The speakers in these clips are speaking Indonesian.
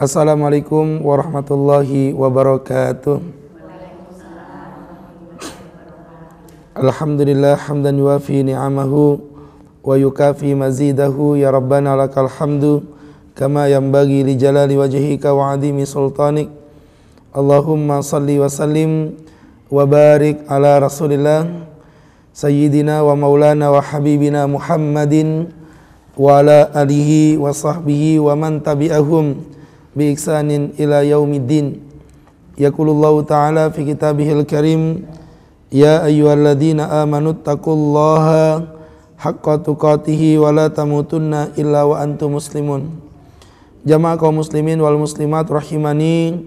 Assalamualaikum warahmatullahi wabarakatuh. Alhamdulillah hamdan yuafi ni'amahu wa yukafi mazidahu ya rabbana lakal hamdu kama yanbaghi li jalali wajhika wa adimi sultanik Allahumma salli wa sallim wa barik ala rasulillah sayyidina wa maulana wa habibina Muhammadin wa ala alihi wa sahbihi wa man tabi'ahum bi ihsanin ila yaumiddin yaqulullahu ta'ala fi kitabihil karim ya ayyuhalladzina amanu taqullaha haqqa tuqatihi wa la tamutunna illa wa antum muslimun. Jamaah kaum muslimin wal muslimat rahimani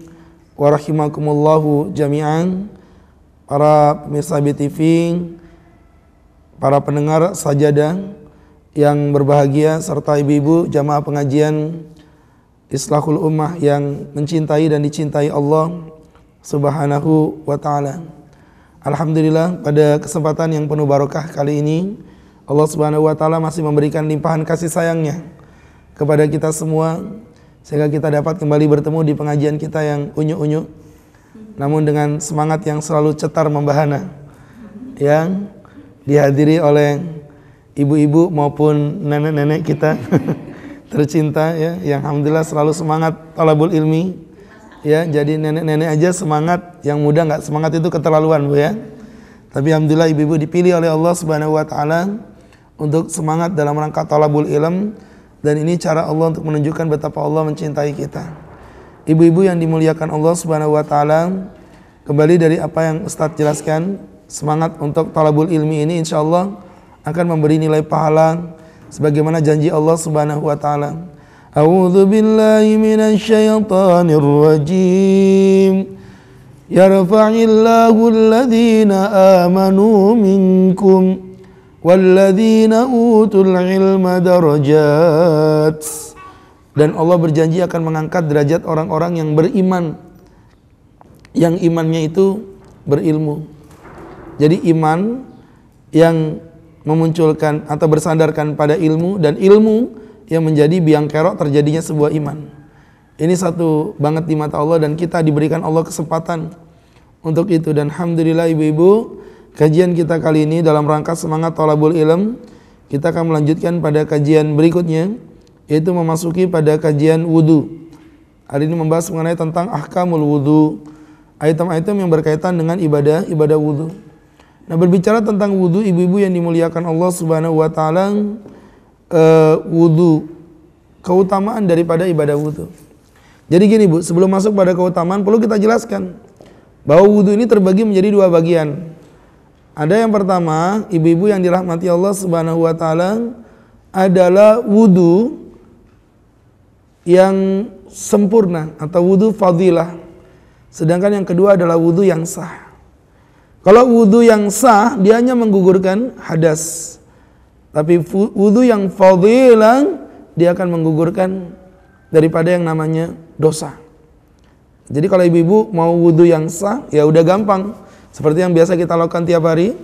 wa rahimakumullahu jami'an. Para pemirsa BTV, para pendengar sajadah yang berbahagia serta ibu-ibu jamaah pengajian Islahul Ummah yang mencintai dan dicintai Allah Subhanahu wa taala. Alhamdulillah pada kesempatan yang penuh barokah kali ini Allah Subhanahu wa taala masih memberikan limpahan kasih sayangnya kepada kita semua sehingga kita dapat kembali bertemu di pengajian kita yang unyu-unyu namun dengan semangat yang selalu cetar membahana yang dihadiri oleh ibu-ibu maupun nenek-nenek kita tercinta ya yang alhamdulillah selalu semangat talabul ilmi ya jadi nenek-nenek aja semangat yang muda nggak semangat itu keterlaluan bu ya tapi alhamdulillah ibu-ibu dipilih oleh Allah subhanahu wa taala untuk semangat dalam rangka talabul ilm dan ini cara Allah untuk menunjukkan betapa Allah mencintai kita. Ibu-ibu yang dimuliakan Allah Subhanahu wa taala, kembali dari apa yang Ustadz jelaskan, semangat untuk talabul ilmi ini insya Allah akan memberi nilai pahala sebagaimana janji Allah Subhanahu wa taala. A'udzu billahi minasyaitonir rajim. Yarfa'illahu alladhina amanu minkum dan Allah berjanji akan mengangkat derajat orang-orang yang beriman. Yang imannya itu berilmu. Jadi iman yang memunculkan atau bersandarkan pada ilmu dan ilmu yang menjadi biang kerok terjadinya sebuah iman. Ini satu banget di mata Allah dan kita diberikan Allah kesempatan untuk itu dan alhamdulillah ibu-ibu Kajian kita kali ini dalam rangka semangat tolabul ilm, kita akan melanjutkan pada kajian berikutnya, yaitu memasuki pada kajian wudhu. Hari ini membahas mengenai tentang ahkamul wudhu, item-item yang berkaitan dengan ibadah ibadah wudhu. Nah berbicara tentang wudhu, ibu-ibu yang dimuliakan Allah Subhanahu Wa Taala, eh, wudhu keutamaan daripada ibadah wudhu. Jadi gini bu, sebelum masuk pada keutamaan perlu kita jelaskan bahwa wudhu ini terbagi menjadi dua bagian. Ada yang pertama, ibu-ibu yang dirahmati Allah Subhanahu wa taala adalah wudu yang sempurna atau wudu fadilah. Sedangkan yang kedua adalah wudu yang sah. Kalau wudu yang sah, dia hanya menggugurkan hadas. Tapi wudu yang fadilah, dia akan menggugurkan daripada yang namanya dosa. Jadi kalau ibu-ibu mau wudu yang sah, ya udah gampang. Seperti yang biasa kita lakukan tiap hari.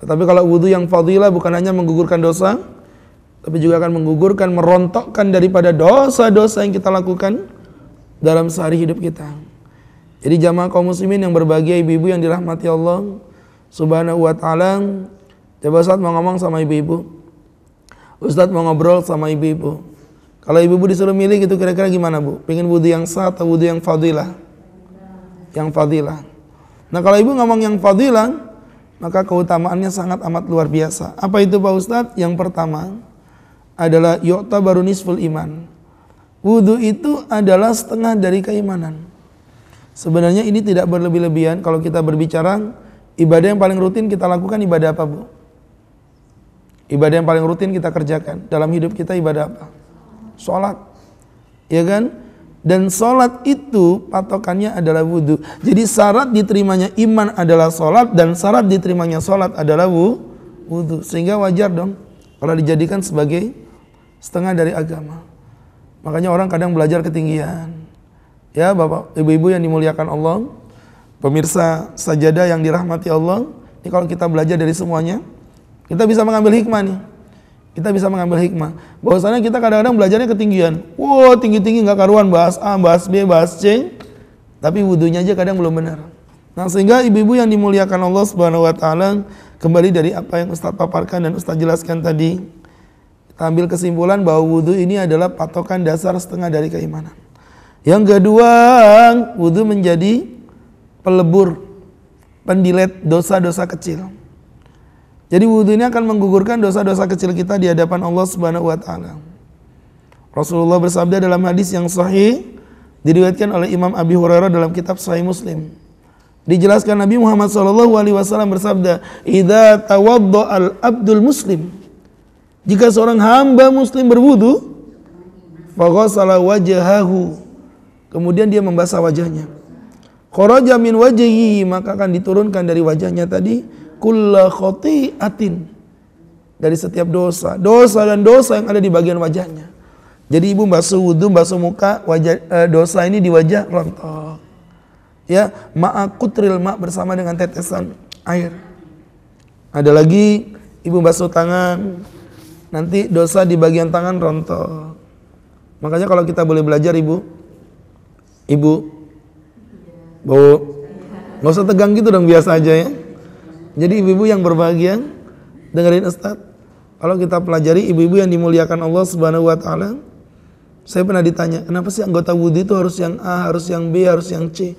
Tetapi kalau wudhu yang fadilah bukan hanya menggugurkan dosa, tapi juga akan menggugurkan, merontokkan daripada dosa-dosa yang kita lakukan dalam sehari hidup kita. Jadi jamaah kaum muslimin yang berbahagia ibu-ibu yang dirahmati Allah subhanahu wa ta'ala, coba saat mau ngomong sama ibu-ibu, Ustadz mau ngobrol sama ibu-ibu, kalau ibu-ibu disuruh milih gitu kira-kira gimana bu? Pengen wudhu yang sah atau wudhu yang fadilah? Yang fadilah. Nah kalau ibu ngomong yang fadilah, maka keutamaannya sangat amat luar biasa. Apa itu Pak Ustadz? Yang pertama adalah yokta baru nisful iman. Wudhu itu adalah setengah dari keimanan. Sebenarnya ini tidak berlebih-lebihan kalau kita berbicara ibadah yang paling rutin kita lakukan ibadah apa bu? Ibadah yang paling rutin kita kerjakan dalam hidup kita ibadah apa? Sholat, ya kan? Dan sholat itu patokannya adalah wudhu. Jadi syarat diterimanya iman adalah sholat dan syarat diterimanya sholat adalah wudhu. Sehingga wajar dong kalau dijadikan sebagai setengah dari agama. Makanya orang kadang belajar ketinggian. Ya bapak, ibu-ibu yang dimuliakan Allah, pemirsa sajadah yang dirahmati Allah, ini kalau kita belajar dari semuanya, kita bisa mengambil hikmah nih. Kita bisa mengambil hikmah. Bahwasanya kita kadang-kadang belajarnya ketinggian. Wow, tinggi-tinggi nggak karuan bahas A, bahas B, bahas C. Tapi wudhunya aja kadang belum benar. Nah, sehingga ibu-ibu yang dimuliakan Allah Subhanahu wa taala kembali dari apa yang Ustaz paparkan dan Ustaz jelaskan tadi. Kita ambil kesimpulan bahwa wudhu ini adalah patokan dasar setengah dari keimanan. Yang kedua, wudhu menjadi pelebur, pendilet dosa-dosa kecil. Jadi wudhu ini akan menggugurkan dosa-dosa kecil kita di hadapan Allah Subhanahu wa taala. Rasulullah bersabda dalam hadis yang sahih diriwayatkan oleh Imam Abi Hurairah dalam kitab Sahih Muslim. Dijelaskan Nabi Muhammad saw alaihi wasallam bersabda, "Idza tawaddal abdul muslim" Jika seorang hamba muslim berwudu, faghsala wajhahu. Kemudian dia membasah wajahnya. Kharaja min wajhihi, maka akan diturunkan dari wajahnya tadi kulla khotiatin dari setiap dosa, dosa dan dosa yang ada di bagian wajahnya. Jadi ibu basuh wudhu, basuh muka, wajah, eh, dosa ini di wajah rontok. Ya, ma'akutril ma' bersama dengan tetesan air. Ada lagi ibu basuh tangan, nanti dosa di bagian tangan rontok. Makanya kalau kita boleh belajar ibu, ibu, bu, nggak usah tegang gitu dong biasa aja ya. Jadi ibu-ibu yang berbahagia dengerin Ustaz. Kalau kita pelajari ibu-ibu yang dimuliakan Allah Subhanahu wa taala, saya pernah ditanya, kenapa sih anggota wudhu itu harus yang A, harus yang B, harus yang C?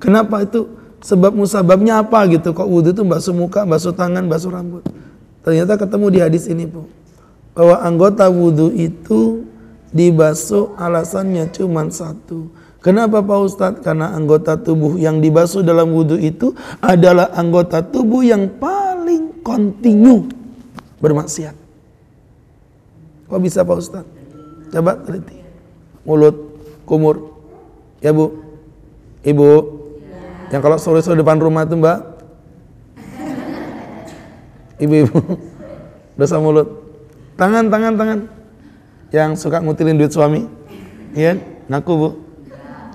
Kenapa itu? Sebab musababnya apa gitu? Kok wudhu itu basuh muka, basuh tangan, basuh rambut? Ternyata ketemu di hadis ini, Bu. Bahwa anggota wudhu itu dibasuh alasannya cuma satu Kenapa Pak Ustadz? Karena anggota tubuh yang dibasuh dalam wudhu itu adalah anggota tubuh yang paling kontinu bermaksiat. Kok bisa Pak Ustadz? Coba teliti. Mulut, kumur. Ya Bu? Ibu? Ya. Yang kalau sore-sore depan rumah itu Mbak? Ibu-ibu. Dosa mulut. Tangan, tangan, tangan. Yang suka ngutilin duit suami. Iya? Ngaku Bu?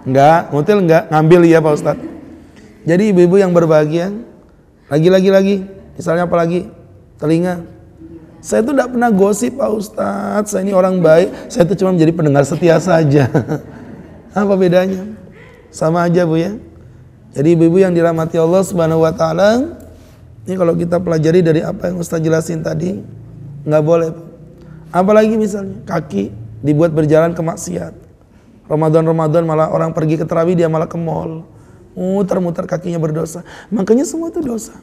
Enggak, ngutil enggak, ngambil ya Pak Ustadz. Jadi ibu-ibu yang berbahagia, lagi-lagi lagi, misalnya apa lagi? Telinga. Saya itu tidak pernah gosip Pak Ustadz, saya ini orang baik, saya itu cuma menjadi pendengar setia saja. apa bedanya? Sama aja Bu ya. Jadi ibu-ibu yang dirahmati Allah Subhanahu wa taala, ini kalau kita pelajari dari apa yang Ustaz jelasin tadi, nggak boleh. Apalagi misalnya kaki dibuat berjalan ke maksiat. Ramadan-Ramadan malah orang pergi ke terawih dia malah ke mall. Muter-muter kakinya berdosa. Makanya semua itu dosa.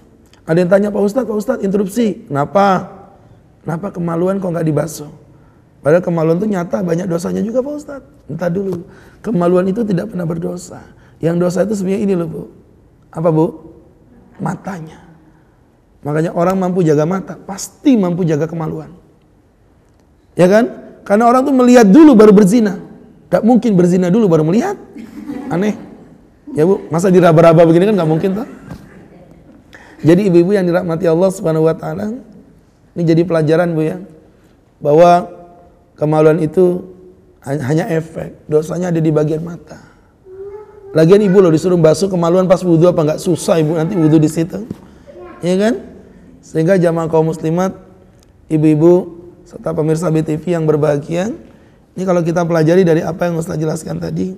Ada yang tanya Pak Ustadz, Pak Ustadz interupsi. Kenapa? Kenapa kemaluan kok nggak dibasuh? Padahal kemaluan itu nyata banyak dosanya juga Pak Ustadz. Entah dulu. Kemaluan itu tidak pernah berdosa. Yang dosa itu sebenarnya ini loh Bu. Apa Bu? Matanya. Makanya orang mampu jaga mata. Pasti mampu jaga kemaluan. Ya kan? Karena orang tuh melihat dulu baru berzina. Gak mungkin berzina dulu baru melihat. Aneh. Ya bu, masa diraba-raba begini kan gak mungkin tuh. Jadi ibu-ibu yang dirahmati Allah Subhanahu wa taala, ini jadi pelajaran Bu ya. Bahwa kemaluan itu hanya efek, dosanya ada di bagian mata. Lagian ibu loh disuruh basuh kemaluan pas wudhu apa nggak susah ibu nanti wudhu di situ, ya kan? Sehingga jamaah kaum muslimat, ibu-ibu serta pemirsa BTV yang berbahagia, ini kalau kita pelajari dari apa yang Ustaz jelaskan tadi,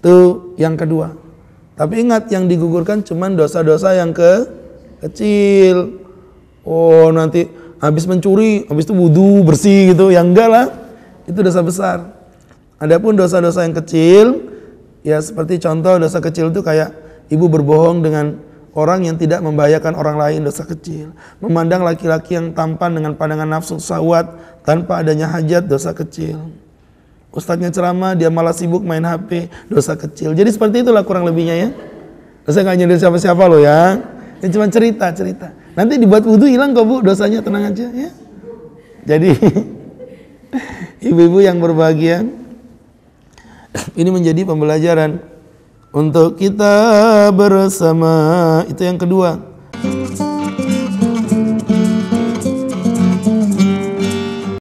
itu yang kedua. Tapi ingat yang digugurkan cuma dosa-dosa yang ke kecil. Oh nanti habis mencuri, habis itu wudhu bersih gitu, yang enggak lah. Itu dosa besar. Adapun dosa-dosa yang kecil, ya seperti contoh dosa kecil itu kayak ibu berbohong dengan orang yang tidak membahayakan orang lain dosa kecil, memandang laki-laki yang tampan dengan pandangan nafsu sawat tanpa adanya hajat dosa kecil. Ustadznya ceramah, dia malah sibuk main HP, dosa kecil. Jadi seperti itulah kurang lebihnya ya. Saya nggak nyindir siapa-siapa loh ya. Ini cuma cerita cerita. Nanti dibuat wudhu hilang kok bu dosanya tenang aja ya. Jadi ibu-ibu yang berbahagia ini menjadi pembelajaran untuk kita bersama. Itu yang kedua.